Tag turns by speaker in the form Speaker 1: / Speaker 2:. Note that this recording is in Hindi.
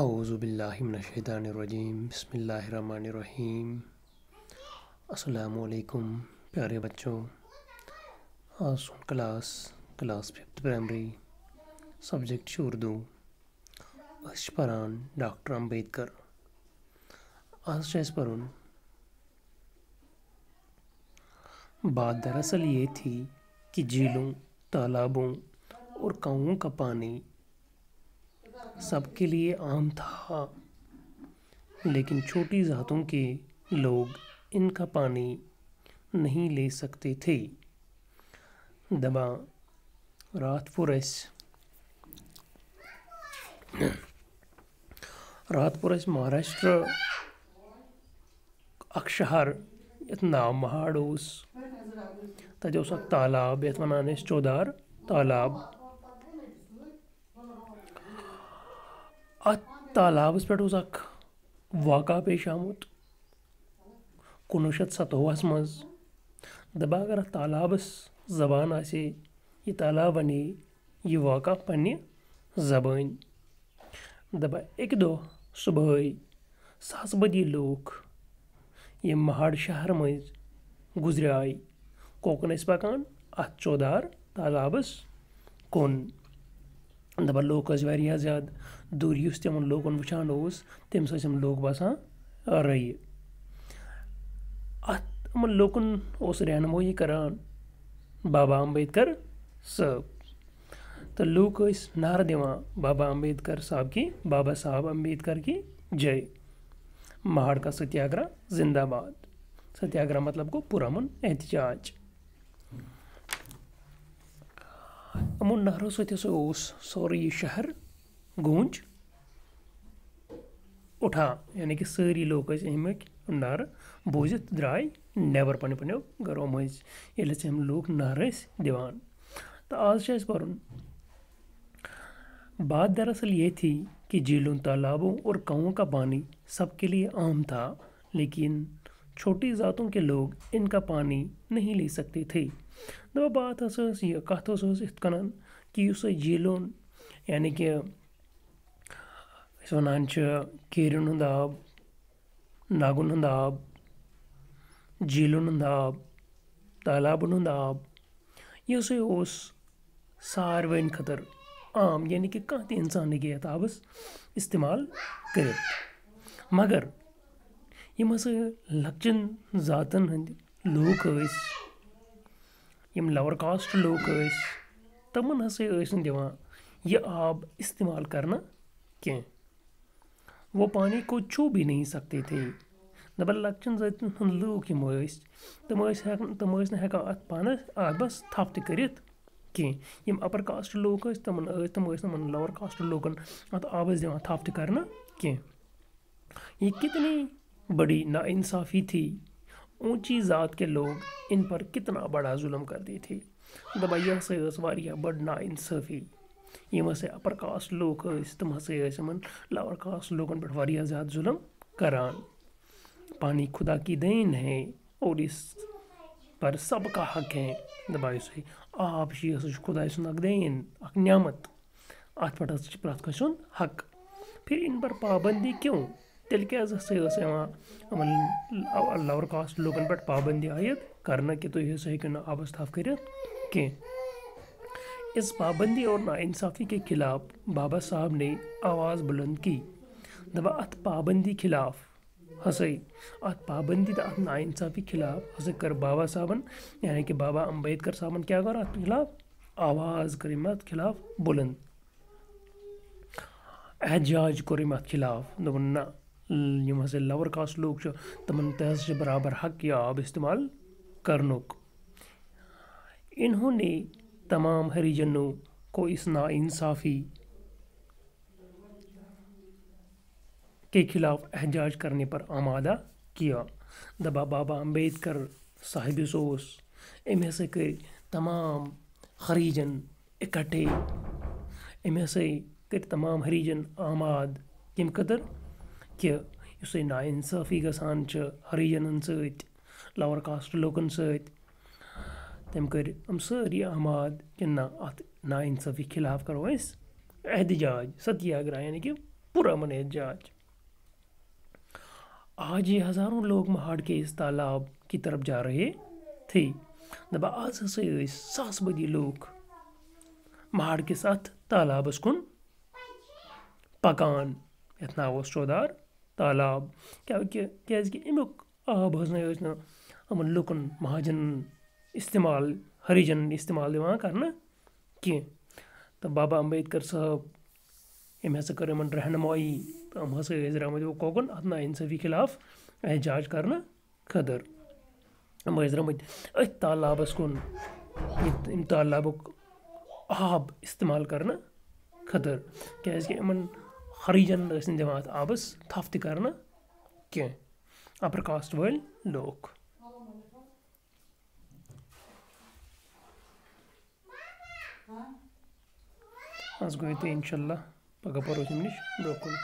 Speaker 1: अज़ुबिल्लिमिनशैदानरजीम बसमीम अलकुम प्यारे बच्चों आज class class fifth primary subject Urdu परान डॉक्टर अम्बेडकर आज इस पर बात दरअसल ये थी कि झीलों तालाबों और कौं का पानी सबके लिए आम था लेकिन छोटी ज़ातों के लोग इनका पानी नहीं ले सकते थे दबा रात पुरस पुरस महाराष्ट्र अक्षहर इतना महाडोस तजोसक तालाब यथ वन चौदार तालाब اَتھ تالابَس پٮ۪ٹھ اوس اَکھ واقع پیش آمُت کُنوُہ شَتھ سَتووُہَس منٛز دَپان اگر اَتھ تالابَس زبان آسہِ ہے یہِ تالاب وَنہِ ہے یہِ واقع پنٛنہِ زبٲنۍ دَپان اَکہِ دۄہ صُبحٲے ساسہٕ بٔدی لوٗکھ یِم مہاڑ شہر مٔنٛزۍ گُزریٛاے کوٚکُن ٲسۍ پَکان اَتھ چودار تالابَس کُن दपन लूक वह ज्यादा दूर उस तम लूकन वुचान तम सम लूक बसान रही अमन लूकन रहनमोई करान बाबा अम्बेदकर साहब तो लूक नार दिवान बाबा अम्बेदकर साहब की बाबा साहब अम्बेदकर की जय महाड़ का सत्याग्रह जिंदाबाद सत्याग्रह मतलब को पुरमन एहतजाज یِمو نہرو سۭتۍ ہَسا اوس سورُے یہِ شہر گوٗنٛج اُٹھان یعنی کہِ سٲری لوٗکھ ٲسۍ اَمِکۍ نعرٕ بوٗزِتھ درٛاے نٮ۪بَر پنٛنیو پنٛنیو گَرو مٔنٛزۍ ییٚلہِ ہَسا یِم لوٗکھ نعرٕ ٲسۍ دِوان تہٕ آز چھِ اَسہِ پَرُن बात दरअसल ये थी कि झीलों तालाबों और कुओं का पानी सबके लिए आम था लेकिन छोटी ज़ातों के लोग इनका पानी नहीं ले सकते थे दो बात यह कथ इत कन कि इस झीलों यानी कि वनान केरन हूँ आब नागुन हूँ आब झीलन हूँ आब तालाबन हूँ आब यह सारवन खतर आम यानी कि कह इंसान हे आबस इस्तेमाल कर मगर यम हस लकचन जातन हंद लूक यम लवर कास्ट लूक तमन हसा दिवान इस्तेमाल करना कें वो पानी को छू भी नहीं सकते थे दपन लकचन जातन हंद लूक यम तम तम हेकान अत पान आबस थप त कर कह अपर कास्ट लूक तम तम लोवर कास्ट लूकन अत आबस दिवान त कह ये कितनी बड़ी नाइंसाफ़ी थी ऊंची ज़ात के लोग इन पर कितना बड़ा जुल्म करते थे दबाइया से वारिया बड़ नाइंसाफ़ी यम से अपर कास्ट लोग इस तम से मन लावर कास लोगन पर वारिया ज़्यादा जुल्म करान पानी खुदा की देन है और इस पर सबका हक है दबाई से आप ये खुदा सुन अक देन अक न्यामत अत पे प्रत हक फिर इन पर पाबंदी क्यों تیٚلہِ کیٛازِ ہَسا ٲس یِوان یِمَن لَوَر کاسٹ لُکَن پٮ۪ٹھ پابنٛدی عٲیِد کرنہٕ کہِ تُہۍ ہَسا ہیٚکِو نہٕ آبَس تھَپھ کٔرِتھ کینٛہہ اس پابنٛدی اور نااِنصافی کے خلاف بابا صاحب نے آواز بُلنٛد کی دَپان اَتھ پابنٛدی خلاف ہَسا اَتھ پابنٛدی تہٕ اَتھ نااِنصافی خلاف ہَسا کٔر بابا صٲبَن یعنی کہِ بابا امبیدکَر صٲبَن کیٛاہ کوٚر اَتھ خلاف آواز کٔر أمۍ اَتھ خلاف بُلنٛد احجاج کوٚر أمۍ اَتھ خلاف دوٚپُن نہ यम हम्म, हसे लवर कास्ट लूक तमन तहस बराबर हक या आब इस्तेमाल करनुक इन्होंने तमाम हरिजनों को इस नाानसाफ़ी के ख़िलाफ़ एहजाज करने पर आमादा किया दबा बाबा अम्बेडकर साहिब सोस इम से कर तमाम हरीजन इकट्ठे इम से कर तमाम हरीजन आमाद कम कदर کہِ یُسے نااِنصٲفی گژھان چھِ ہریجنَن سۭتۍ لوَر کاسٹ لوٗکَن سۭتۍ تٔمۍ کٔرۍ یِم سٲری اَماد کہِ نہ اَتھ نااِنصٲفی خِلاف کَرو أسۍ احتجاج ستیاگرہ یعنی کہِ پُرامن احتجاج आज ये हज़ारों लोग महाड़ के इस तालाब की तरफ जा रहे थे दबा आज हसे सास बदी लोग महाड़ के साथ तालाबस कुन पकान यथ नाव चौदार تالاب کیٛازِکہِ کیٛازِکہِ اَمیُک آب حظ نَے ٲسۍ نہٕ یِمَن لُکَن مہاجَنن استعمال ہرِجَنن استعمال یِوان کَرنہٕ کینٛہہ تہٕ بابا امبیدکَر صٲب أمۍ ہَسا کٔر یِمَن رہنمٲیی تہٕ یِم ہَسا ٲسۍ درٛامٕتۍ حقوٗقَن اَتھ نااِنصٲفی خِلاف احجاج کَرنہٕ خٲطرٕ یِم ٲسۍ درٛٲمٕتۍ أتھۍ تالابَس کُن ییٚتہِ أمۍ تالابُک آب استعمال کَرنہٕ خٲطرٕ کیٛازِکہِ یِمَن خریجن گژھن دِوان اَتھ آبَس تھپھ تہِ کَرنہٕ کینٛہہ اَپَر کاسٹ وٲلۍ لوٗکھ آز گوٚو ییٚتہِ اِنشاء اللہ پَگاہ پَرو أسۍ اَمہِ نِش برونٛہہ کُن